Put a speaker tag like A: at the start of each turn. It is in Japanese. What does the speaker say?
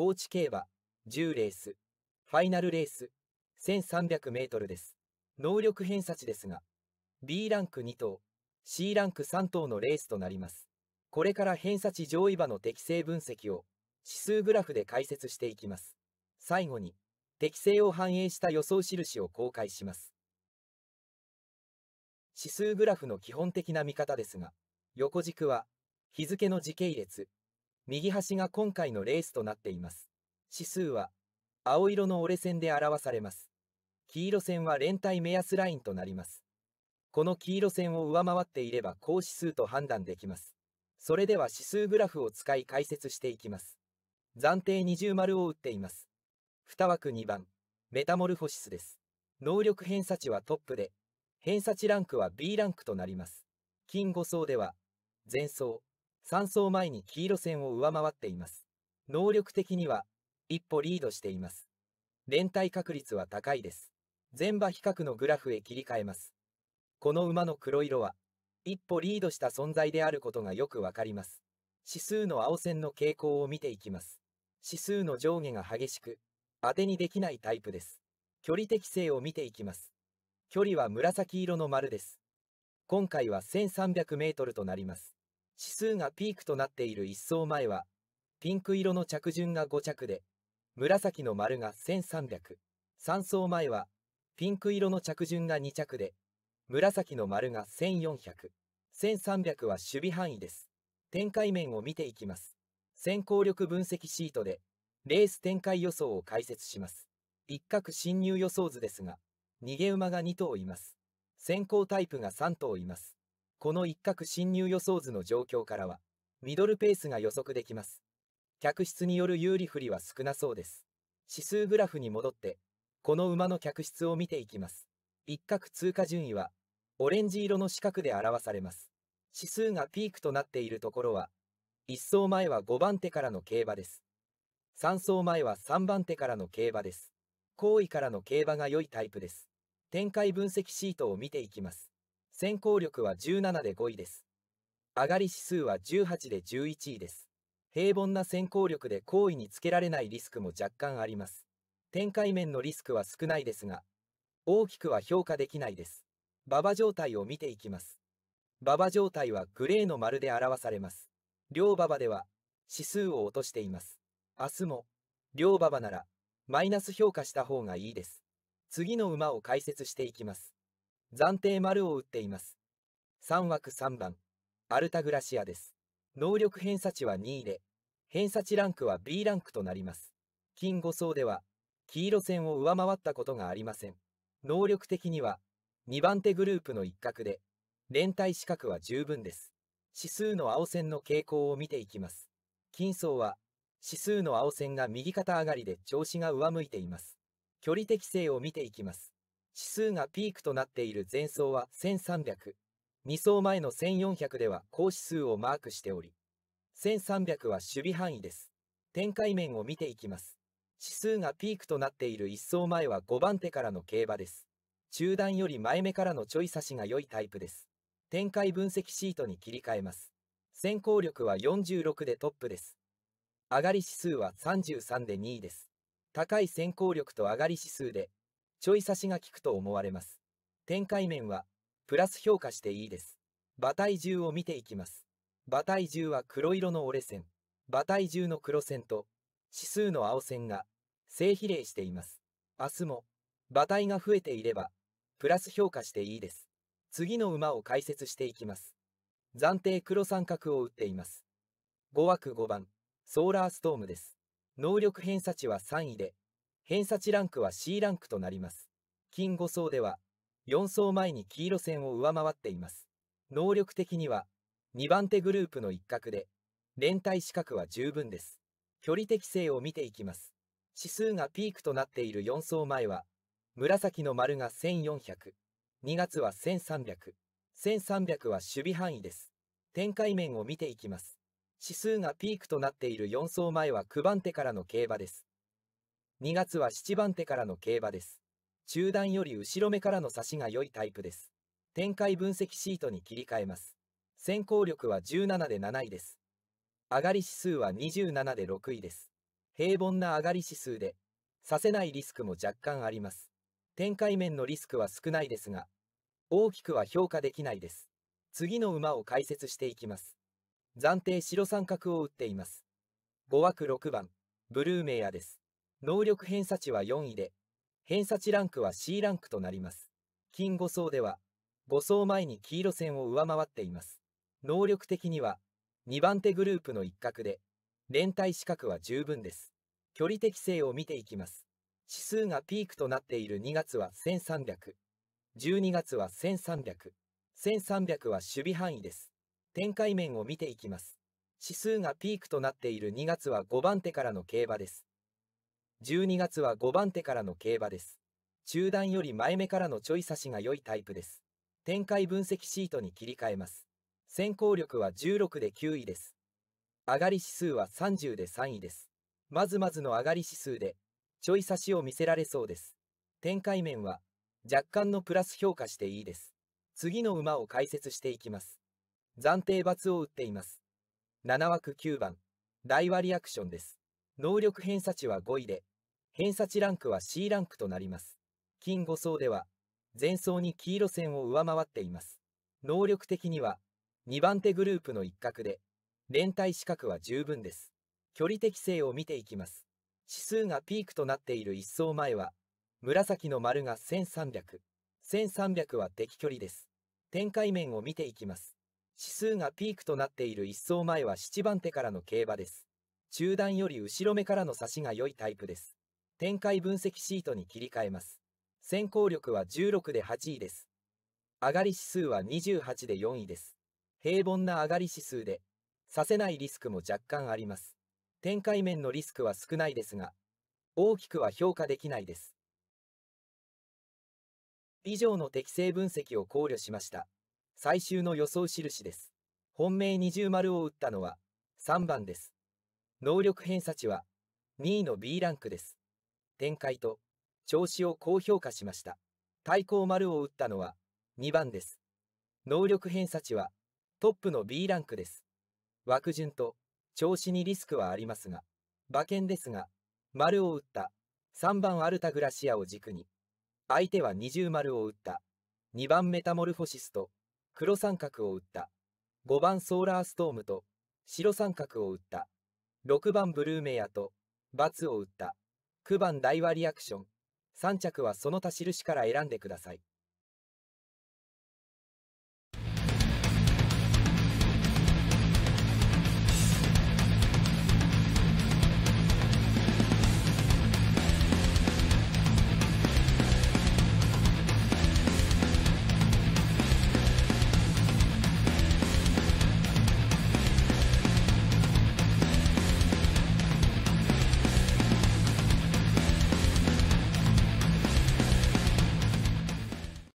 A: 高知競馬、10レース、ファイナルレース、1300メートルです。能力偏差値ですが、B ランク2頭、C ランク3頭のレースとなります。これから偏差値上位馬の適正分析を、指数グラフで解説していきます。最後に、適正を反映した予想印を公開します。指数グラフの基本的な見方ですが、横軸は、日付の時系列、右端が今回のレースとなっています。指数は、青色の折れ線で表されます。黄色線は連帯目安ラインとなります。この黄色線を上回っていれば高指数と判断できます。それでは指数グラフを使い解説していきます。暫定二重丸を打っています。2枠2番、メタモルフォシスです。能力偏差値はトップで、偏差値ランクは B ランクとなります。金5層では、前層、3走前に黄色線を上回っています。能力的には、一歩リードしています。連帯確率は高いです。全馬比較のグラフへ切り替えます。この馬の黒色は、一歩リードした存在であることがよくわかります。指数の青線の傾向を見ていきます。指数の上下が激しく、当てにできないタイプです。距離適性を見ていきます。距離は紫色の丸です。今回は1300メートルとなります。数がピークとなっている1層前は、ピンク色の着順が5着で、紫の丸が1300。3層前は、ピンク色の着順が2着で、紫の丸が1400。1300は守備範囲です。展開面を見ていきます。先行力分析シートで、レース展開予想を解説します。一角侵入予想図ですが、逃げ馬が2頭います。先行タイプが3頭います。この一角侵入予想図の状況からは、ミドルペースが予測できます。客室による有利不利は少なそうです。指数グラフに戻って、この馬の客室を見ていきます。一角通過順位は、オレンジ色の四角で表されます。指数がピークとなっているところは、1走前は5番手からの競馬です。3走前は3番手からの競馬です。後位からの競馬が良いタイプです。展開分析シートを見ていきます。先行力は17で5位です。上がり指数は18で11位です。平凡な先行力で好位につけられないリスクも若干あります。展開面のリスクは少ないですが、大きくは評価できないです。馬場状態を見ていきます。馬場状態はグレーの丸で表されます。両馬場では指数を落としています。明日も両馬場ならマイナス評価した方がいいです。次の馬を解説していきます。暫定丸を打っています。3枠3番、アルタグラシアです。能力偏差値は2位で、偏差値ランクは B ランクとなります。金5層では、黄色線を上回ったことがありません。能力的には、2番手グループの一角で、連帯資格は十分です。指数の青線の傾向を見ていきます。金層は、指数の青線が右肩上がりで調子が上向いています。距離適性を見ていきます。指数がピークとなっている前走は1300、2走前の1400では高指数をマークしており、1300は守備範囲です。展開面を見ていきます。指数がピークとなっている1走前は5番手からの競馬です。中段より前目からのちょい差しが良いタイプです。展開分析シートに切り替えます。先行力は46でトップです。上がり指数は33で2位です。高い先行力と上がり指数でちょい差しが効くと思われます。展開面は、プラス評価していいです。馬体重を見ていきます。馬体重は黒色の折れ線、馬体重の黒線と、指数の青線が、正比例しています。明日も、馬体が増えていれば、プラス評価していいです。次の馬を解説していきます。暫定黒三角を打っています。5枠5番、ソーラーストームです。能力偏差値は3位で、偏差値ランクは C ランクとなります。金5層では、4層前に黄色線を上回っています。能力的には、2番手グループの一角で、連帯資格は十分です。距離適性を見ていきます。指数がピークとなっている4層前は、紫の丸が1400、2月は1300、1300は守備範囲です。展開面を見ていきます。指数がピークとなっている4層前は9番手からの競馬です。2月は7番手からの競馬です。中段より後ろ目からの差しが良いタイプです。展開分析シートに切り替えます。先行力は17で7位です。上がり指数は27で6位です。平凡な上がり指数で、させないリスクも若干あります。展開面のリスクは少ないですが、大きくは評価できないです。次の馬を解説していきます。暫定白三角を打っています。5枠6番、ブルーメイヤです。能力偏差値は4位で、偏差値ランクは C ランクとなります。金5層では、5層前に黄色線を上回っています。能力的には、2番手グループの一角で、連帯資格は十分です。距離適性を見ていきます。指数がピークとなっている2月は1300、12月は1300、1300は守備範囲です。展開面を見ていきます。指数がピークとなっている2月は5番手からの競馬です。12月は5番手からの競馬です。中段より前目からのちょい差しが良いタイプです。展開分析シートに切り替えます。先行力は16で9位です。上がり指数は30で3位です。まずまずの上がり指数で、ちょい差しを見せられそうです。展開面は、若干のプラス評価していいです。次の馬を解説していきます。暫定罰を打っています。7枠9番、大和リアクションです。能力偏差値は5位で、偏差値ランクは C ランクとなります。金5層では、前層に黄色線を上回っています。能力的には、2番手グループの一角で、連帯資格は十分です。距離適性を見ていきます。指数がピークとなっている1層前は、紫の丸が1300、1300は敵距離です。展開面を見ていきます。指数がピークとなっている1層前は7番手からの競馬です。中段より後ろ目からの差しが良いタイプです。展開分析シートに切り替えます。先行力は16で8位です。上がり指数は28で4位です。平凡な上がり指数で、させないリスクも若干あります。展開面のリスクは少ないですが、大きくは評価できないです。以上の適正分析を考慮しました。最終の予想印です。本命20丸を打ったのは3番です。能力偏差値は2位の B ランクです。展開と調子を高評価しました。対抗丸を打ったのは2番です。能力偏差値はトップの B ランクです。枠順と調子にリスクはありますが、馬券ですが、丸を打った3番アルタグラシアを軸に、相手は二重丸を打った2番メタモルフォシスと黒三角を打った5番ソーラーストームと白三角を打った6番ブルーメアと、×を打った。9番大和リアクション。3着はその他印から選んでください。